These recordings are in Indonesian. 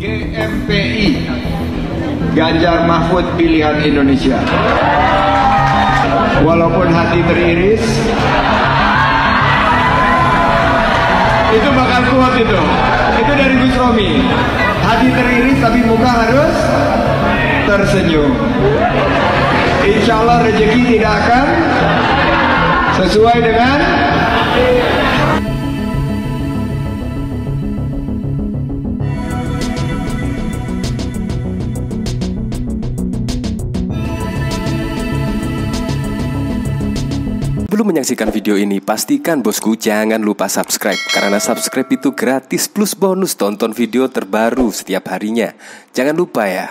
GMPI Ganjar Mahfud pilihan Indonesia walaupun hati teriris itu bakal kuat itu itu dari Gus Romi hati teriris tapi muka harus tersenyum Insya Allah rezeki tidak akan sesuai dengan Sebelum menyaksikan video ini, pastikan bosku jangan lupa subscribe Karena subscribe itu gratis plus bonus tonton video terbaru setiap harinya Jangan lupa ya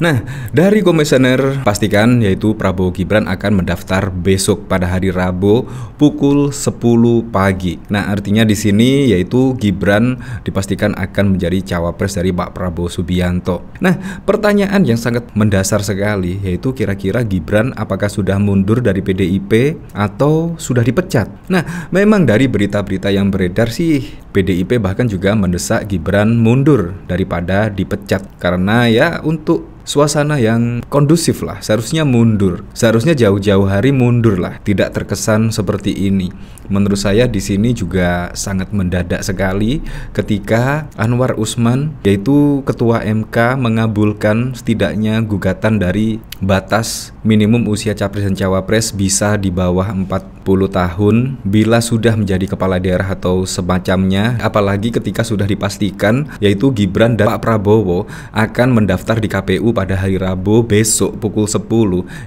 Nah, dari komisioner pastikan yaitu Prabowo Gibran akan mendaftar besok pada hari Rabu pukul 10 pagi. Nah, artinya di sini yaitu Gibran dipastikan akan menjadi cawapres dari Pak Prabowo Subianto. Nah, pertanyaan yang sangat mendasar sekali yaitu kira-kira Gibran apakah sudah mundur dari PDIP atau sudah dipecat? Nah, memang dari berita-berita yang beredar sih PDIP bahkan juga mendesak Gibran mundur daripada dipecat karena ya untuk suasana yang kondusif lah seharusnya mundur seharusnya jauh-jauh hari mundur lah tidak terkesan seperti ini menurut saya di sini juga sangat mendadak sekali ketika Anwar Usman yaitu ketua MK mengabulkan setidaknya gugatan dari batas minimum usia capres dan cawapres bisa di bawah 4 tahun bila sudah menjadi kepala daerah atau semacamnya apalagi ketika sudah dipastikan yaitu Gibran dan Pak Prabowo akan mendaftar di KPU pada hari Rabu besok pukul 10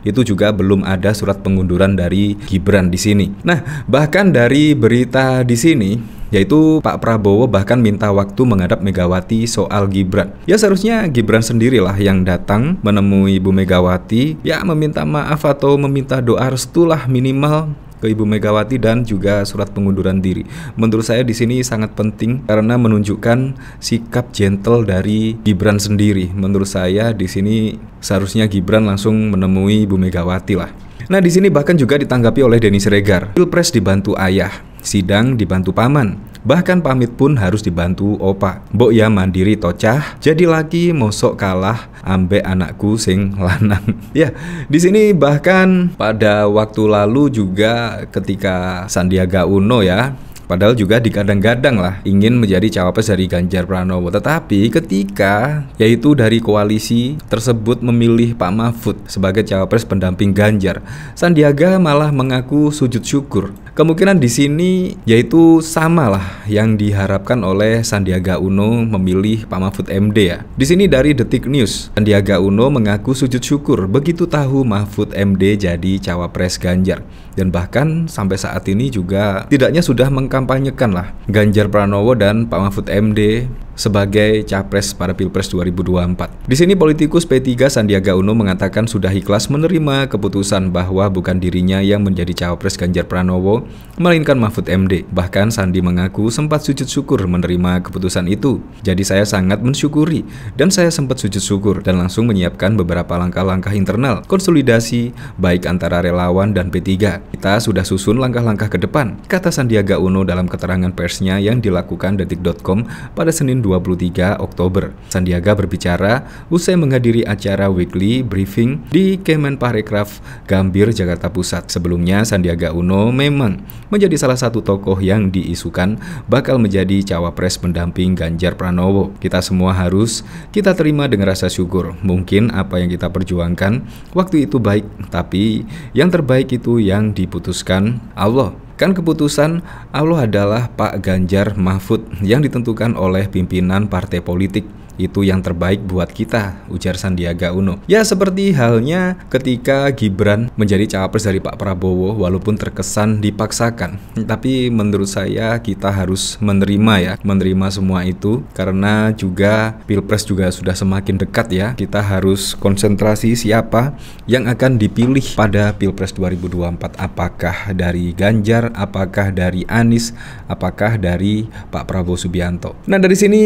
itu juga belum ada surat pengunduran dari Gibran di sini. Nah, bahkan dari berita di sini yaitu Pak Prabowo bahkan minta waktu menghadap Megawati soal Gibran. Ya seharusnya Gibran sendirilah yang datang menemui Bu Megawati, ya meminta maaf atau meminta doa restulah minimal ke Ibu Megawati dan juga surat pengunduran diri. Menurut saya di sini sangat penting karena menunjukkan sikap gentle dari Gibran sendiri. Menurut saya di sini seharusnya Gibran langsung menemui Ibu Megawati lah. Nah di sini bahkan juga ditanggapi oleh Denis Regar. Pilpres dibantu ayah, sidang dibantu paman, Bahkan pamit pun harus dibantu opa. Mbok ya mandiri tocah, jadi lagi mosok kalah ambek anakku sing lanang. ya, di sini bahkan pada waktu lalu juga ketika Sandiaga Uno ya Padahal juga dikadang-kadang lah ingin menjadi cawapres dari Ganjar Pranowo. Tetapi ketika yaitu dari koalisi tersebut memilih Pak Mahfud sebagai cawapres pendamping Ganjar, Sandiaga malah mengaku sujud syukur Kemungkinan di sini yaitu samalah yang diharapkan oleh Sandiaga Uno memilih Pak Mahfud MD ya. Di sini dari Detik News, Sandiaga Uno mengaku sujud syukur begitu tahu Mahfud MD jadi cawapres Ganjar. Dan bahkan sampai saat ini juga tidaknya sudah mengkampanyekan lah Ganjar Pranowo dan Pak Mahfud MD sebagai capres pada Pilpres 2024. Di sini politikus P3 Sandiaga Uno mengatakan sudah ikhlas menerima keputusan bahwa bukan dirinya yang menjadi cawapres Ganjar Pranowo, melainkan Mahfud MD. Bahkan Sandi mengaku sempat sujud syukur menerima keputusan itu. Jadi saya sangat mensyukuri dan saya sempat sujud syukur dan langsung menyiapkan beberapa langkah-langkah internal konsolidasi baik antara relawan dan P3. Kita sudah susun langkah-langkah ke depan, kata Sandiaga Uno dalam keterangan persnya yang dilakukan detik.com pada Senin 23 Oktober. Sandiaga berbicara usai menghadiri acara weekly briefing di Kemenparekraf Gambir, Jakarta Pusat. Sebelumnya, Sandiaga Uno memang menjadi salah satu tokoh yang diisukan bakal menjadi cawapres pendamping Ganjar Pranowo. Kita semua harus kita terima dengan rasa syukur. Mungkin apa yang kita perjuangkan waktu itu baik, tapi yang terbaik itu yang diputuskan Allah Kan keputusan Allah adalah Pak Ganjar Mahfud yang ditentukan oleh pimpinan partai politik itu yang terbaik buat kita, ujar Sandiaga Uno. Ya seperti halnya ketika Gibran menjadi cawapres dari Pak Prabowo walaupun terkesan dipaksakan. Tapi menurut saya kita harus menerima ya, menerima semua itu karena juga Pilpres juga sudah semakin dekat ya. Kita harus konsentrasi siapa yang akan dipilih pada Pilpres 2024. Apakah dari Ganjar, apakah dari Anies, apakah dari Pak Prabowo Subianto. Nah, dari sini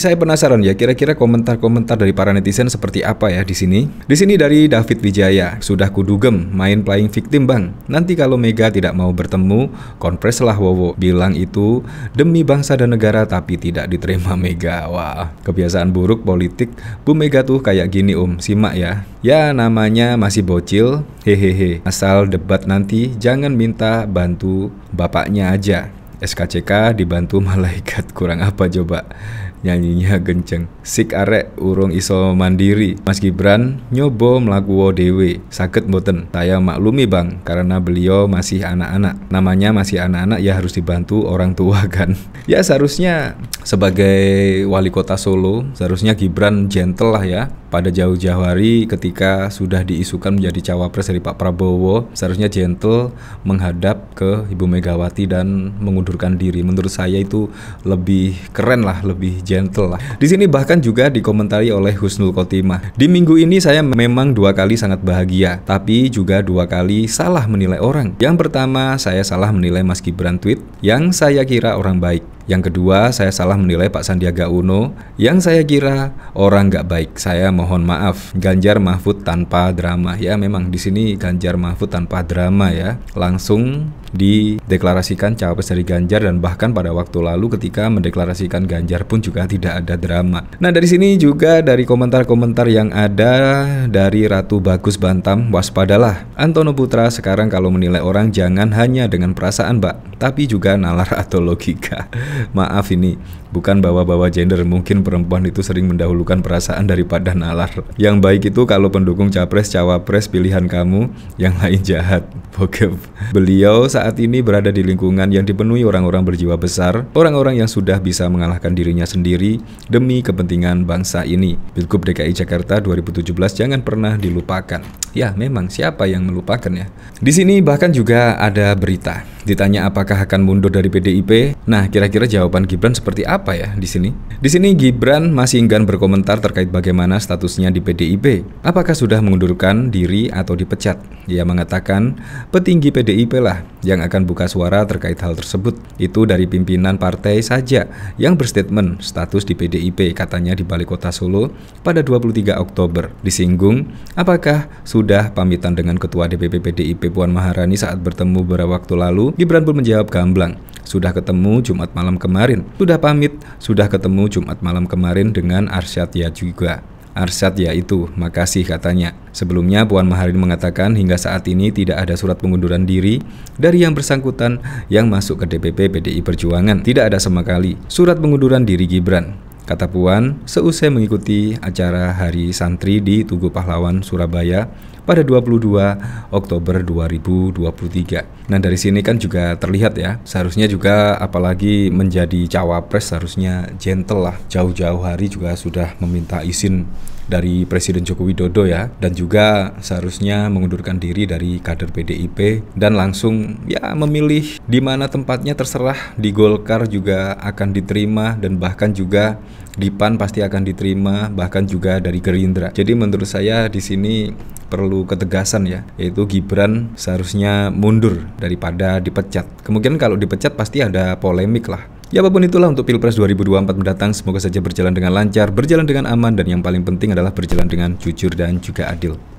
saya penasaran ya Kira-kira komentar-komentar dari para netizen seperti apa ya di sini? Di sini dari David Wijaya, sudah kudugem main playing victim bang. Nanti kalau Mega tidak mau bertemu, konpres lah Wowo. Bilang itu demi bangsa dan negara tapi tidak diterima Mega. Wah, kebiasaan buruk politik Bu Mega tuh kayak gini Om, um. simak ya. Ya namanya masih bocil, hehehe. Asal debat nanti jangan minta bantu bapaknya aja. SKCK dibantu malaikat kurang apa coba nyanyinya genceng. sik arek urung iso mandiri Mas Gibran nyobo melakukan dewe sakit boten saya maklumi bang karena beliau masih anak-anak namanya masih anak-anak ya harus dibantu orang tua kan ya seharusnya sebagai wali kota Solo seharusnya Gibran gentle lah ya pada jauh-jauh hari ketika sudah diisukan menjadi cawapres dari Pak Prabowo seharusnya gentle menghadap ke Ibu Megawati dan mengundurkan diri menurut saya itu lebih keren lah lebih gentle gentle lah. Di sini bahkan juga dikomentari oleh Husnul Khotimah. Di minggu ini saya memang dua kali sangat bahagia, tapi juga dua kali salah menilai orang. Yang pertama, saya salah menilai Mas Gibran tweet yang saya kira orang baik. Yang kedua, saya salah menilai Pak Sandiaga Uno yang saya kira orang nggak baik. Saya mohon maaf, Ganjar Mahfud tanpa drama. Ya memang di sini Ganjar Mahfud tanpa drama ya. Langsung dideklarasikan cawapres dari Ganjar dan bahkan pada waktu lalu ketika mendeklarasikan Ganjar pun juga tidak ada drama. Nah dari sini juga dari komentar-komentar yang ada dari Ratu Bagus Bantam waspadalah. Antono Putra sekarang kalau menilai orang jangan hanya dengan perasaan mbak tapi juga nalar atau logika. Maaf ini bukan bawa-bawa gender, mungkin perempuan itu sering mendahulukan perasaan daripada nalar. Yang baik itu kalau pendukung capres cawapres pilihan kamu, yang lain jahat. Bokep. Beliau saat ini berada di lingkungan yang dipenuhi orang-orang berjiwa besar, orang-orang yang sudah bisa mengalahkan dirinya sendiri demi kepentingan bangsa ini. Pilgub DKI Jakarta 2017 jangan pernah dilupakan. Ya, memang siapa yang melupakan ya? Di sini bahkan juga ada berita. Ditanya apa apakah akan mundur dari PDIP? Nah, kira-kira jawaban Gibran seperti apa ya di sini? Di sini Gibran masih enggan berkomentar terkait bagaimana statusnya di PDIP. Apakah sudah mengundurkan diri atau dipecat? Ia mengatakan, petinggi PDIP lah yang akan buka suara terkait hal tersebut. Itu dari pimpinan partai saja yang berstatement status di PDIP katanya di Balai Kota Solo pada 23 Oktober. Disinggung, apakah sudah pamitan dengan Ketua DPP PDIP Puan Maharani saat bertemu beberapa waktu lalu? Gibran pun menjawab Jawab gamblang. Sudah ketemu Jumat malam kemarin. Sudah pamit, sudah ketemu Jumat malam kemarin dengan Arsyad ya juga. Arsyad itu, makasih katanya. Sebelumnya Puan Maharani mengatakan hingga saat ini tidak ada surat pengunduran diri dari yang bersangkutan yang masuk ke DPP PDI Perjuangan. Tidak ada sama kali surat pengunduran diri Gibran kata Puan seusai mengikuti acara Hari Santri di Tugu Pahlawan Surabaya pada 22 Oktober 2023. Nah, dari sini kan juga terlihat ya, seharusnya juga apalagi menjadi cawapres seharusnya gentle lah. Jauh-jauh hari juga sudah meminta izin dari Presiden Joko Widodo ya dan juga seharusnya mengundurkan diri dari kader PDIP dan langsung ya memilih di mana tempatnya terserah di Golkar juga akan diterima dan bahkan juga di PAN pasti akan diterima bahkan juga dari Gerindra. Jadi menurut saya di sini perlu ketegasan ya, yaitu Gibran seharusnya mundur daripada dipecat. Kemungkinan kalau dipecat pasti ada polemik lah Ya apapun itulah untuk Pilpres 2024 mendatang semoga saja berjalan dengan lancar, berjalan dengan aman dan yang paling penting adalah berjalan dengan jujur dan juga adil.